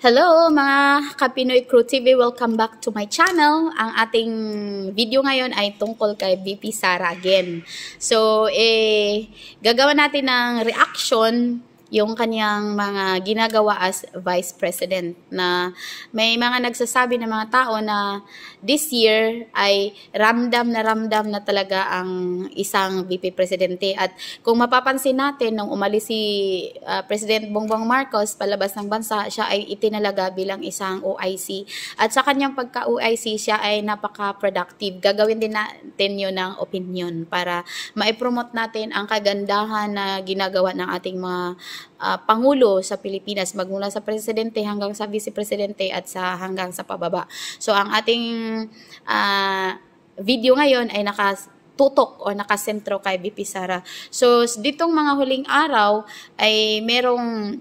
Hello mga Kapinoy Crew TV! Welcome back to my channel. Ang ating video ngayon ay tungkol kay VP Sara again. So, eh, gagawa natin ng reaction yung kanyang mga ginagawa as vice president na may mga nagsasabi ng mga tao na this year ay ramdam na ramdam na talaga ang isang VP presidente at kung mapapansin natin nung umalis si uh, President Bongbong Marcos palabas ng bansa siya ay itinalaga bilang isang OIC at sa kanyang pagka OIC siya ay napaka-productive gagawin din natin yun ng opinion para ma-promote natin ang kagandahan na ginagawa ng ating mga uh, pangulo sa Pilipinas magmula sa presidente hanggang sa vice presidente at sa hanggang sa pababa. So ang ating uh, video ngayon ay naka tutok o nakasentro kay VP Sara. So, ditong mga huling araw ay merong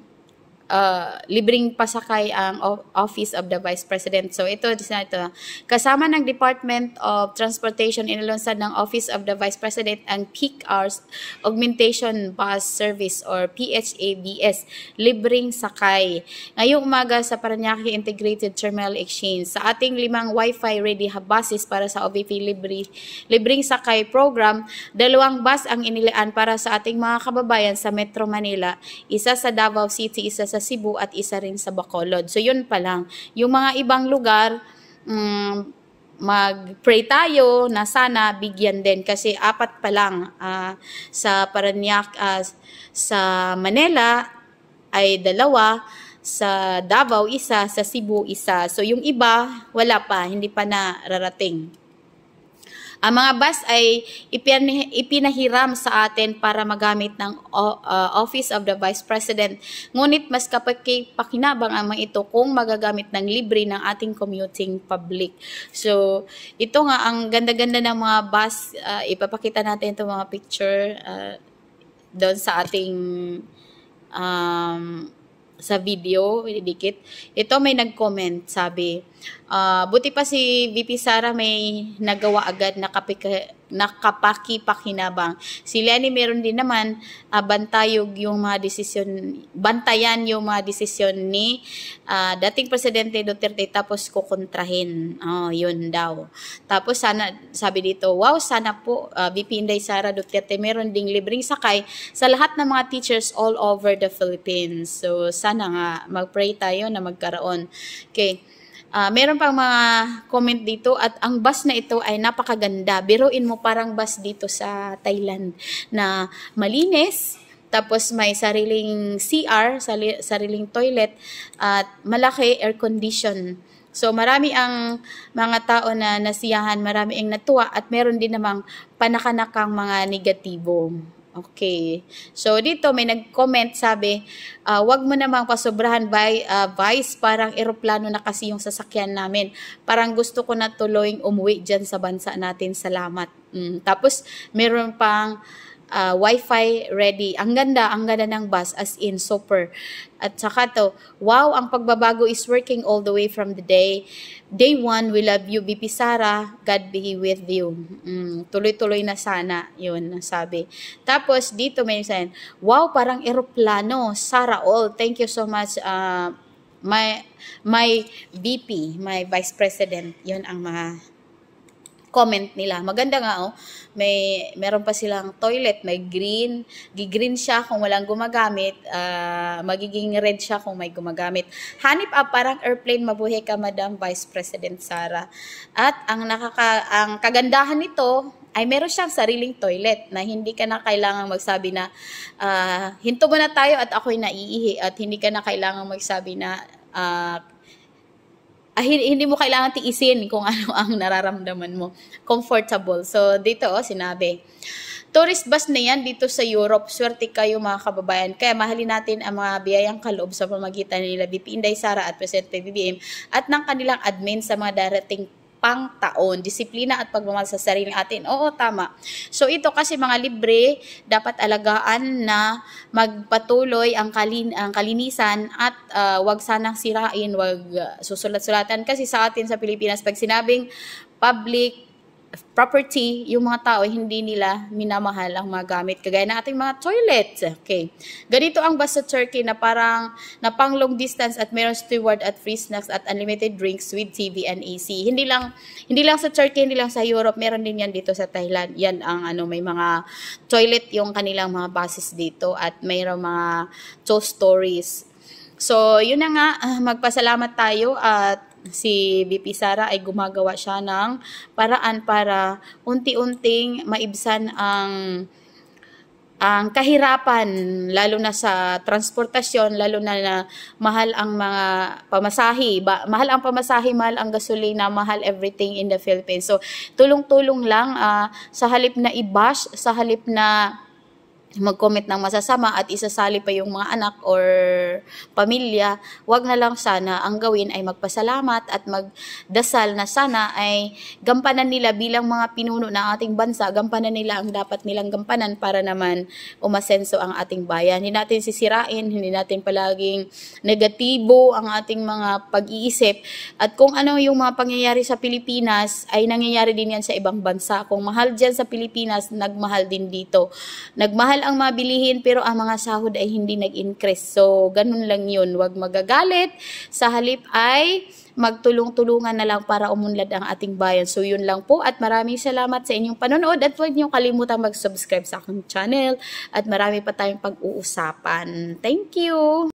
uh, libreng pasakay ang Office of the Vice President. So ito, ito, kasama ng Department of Transportation inilunsad ng Office of the Vice President ang Peak Hours Augmentation Bus Service or PHABS, libreng sakay. Ngayong umaga sa Paranaque Integrated Terminal Exchange, sa ating limang Wi-Fi ready buses para sa OVP libre, libreng sakay program, dalawang bus ang inilaan para sa ating mga kababayan sa Metro Manila, isa sa Davao City, isa sa sa Cebu at isa rin sa Bacolod. So yun pa lang. Yung mga ibang lugar, um, mag-pray tayo na sana bigyan din kasi apat pa lang uh, sa Paranaque, uh, sa Manila ay dalawa, sa Davao isa, sa Cebu isa. So yung iba wala pa, hindi pa nararating. Ang mga bus ay ipinahiram sa atin para magamit ng ah, Office of the Vice President. Ngunit mas kapakipakinabang ang mga ito kung magagamit ng libre ng ating commuting public. So, ito nga ang ganda-ganda ng mga bus. Uh, ipapakita natin itong mga picture uh, doon sa ating um, sa video, didikit. Ito may nag-comment, sabi, uh, buti pa si VP Sara may nagawa agad na kapika, nakapakipakinabang. Si Lenny meron din naman uh, bantayog yung mga desisyon, bantayan yung mga desisyon ni uh, dating Presidente Duterte tapos kukontrahin. Oh, yun daw. Tapos sana, sabi dito, wow, sana po uh, ah, VP Inday Sara Duterte meron ding libreng sakay sa lahat ng mga teachers all over the Philippines. So sana nga, magpray tayo na magkaroon. Okay. Uh, meron pang mga comment dito at ang bus na ito ay napakaganda. Biruin mo parang bus dito sa Thailand na malinis, tapos may sariling CR, sariling toilet at malaki air condition. So marami ang mga tao na nasiyahan, marami ang natuwa at meron din namang panakanakang mga negatibo. Okay. So dito may nag-comment sabi, uh, wag mo namang pasobrahan by uh, vice parang eroplano na kasi yung sasakyan namin. Parang gusto ko na tuloying umuwi diyan sa bansa natin. Salamat. Mm. Tapos meron pang uh, wifi ready. Ang ganda, ang ganda ng bus as in super. At saka to, wow, ang pagbabago is working all the way from the day. Day one, we love you, BP Sara. God be with you. Mm, tuloy-tuloy na sana, yun, sabi. Tapos, dito may sign, wow, parang eroplano, Sara all. Thank you so much, uh, my, my VP, my Vice President. Yun ang mga comment nila. Maganda nga oh. May meron pa silang toilet, may green, Gi-green siya kung walang gumagamit, uh, magiging red siya kung may gumagamit. Hanip up parang airplane mabuhi ka Madam Vice President Sara. At ang nakaka ang kagandahan nito ay meron siyang sariling toilet na hindi ka na kailangan magsabi na uh, hinto mo na tayo at ako'y naiihi at hindi ka na kailangan magsabi na uh, ah, hindi mo kailangan tiisin kung ano ang nararamdaman mo. Comfortable. So, dito, oh, sinabi. Tourist bus na yan dito sa Europe. Swerte kayo mga kababayan. Kaya mahalin natin ang mga biyayang kaloob sa pamagitan nila BP Inday Sara at Presidente PBBM at ng kanilang admin sa mga darating pang taon. disiplina at pagmamahal sa sarili natin. Oo, tama. So ito kasi mga libre, dapat alagaan na magpatuloy ang, kalin, ang kalinisan at uh, ah, wag sanang sirain, wag uh, ah, susulat-sulatan. Kasi sa atin sa Pilipinas, pag sinabing public property, yung mga tao hindi nila minamahal ang mga gamit. Kagaya na ating mga toilets. Okay. Ganito ang bus sa Turkey na parang na pang long distance at mayroon steward at free snacks at unlimited drinks with TV and AC. Hindi lang hindi lang sa Turkey, hindi lang sa Europe, meron din yan dito sa Thailand. Yan ang ano may mga toilet yung kanilang mga buses dito at mayroon mga two stories. So, yun na nga, ah, magpasalamat tayo at si BP Sara ay gumagawa siya ng paraan para unti-unting maibsan ang ang kahirapan lalo na sa transportasyon lalo na na mahal ang mga pamasahi ba, mahal ang pamasahi mahal ang gasolina mahal everything in the Philippines so tulong-tulong lang uh, sa halip na i-bash sa halip na mag commit ng masasama at isasali pa yung mga anak or pamilya, wag na lang sana ang gawin ay magpasalamat at magdasal na sana ay gampanan nila bilang mga pinuno ng ating bansa, gampanan nila ang dapat nilang gampanan para naman umasenso ang ating bayan. Hindi natin sisirain, hindi natin palaging negatibo ang ating mga pag-iisip at kung ano yung mga pangyayari sa Pilipinas ay nangyayari din yan sa ibang bansa. Kung mahal dyan sa Pilipinas, nagmahal din dito. Nagmahal mahal ang mabilihin pero ang mga sahod ay hindi nag-increase. So, ganun lang yun. Huwag magagalit. Sa halip ay magtulong-tulungan na lang para umunlad ang ating bayan. So, yun lang po at maraming salamat sa inyong panonood at huwag niyo kalimutan mag-subscribe sa aking channel at marami pa tayong pag-uusapan. Thank you!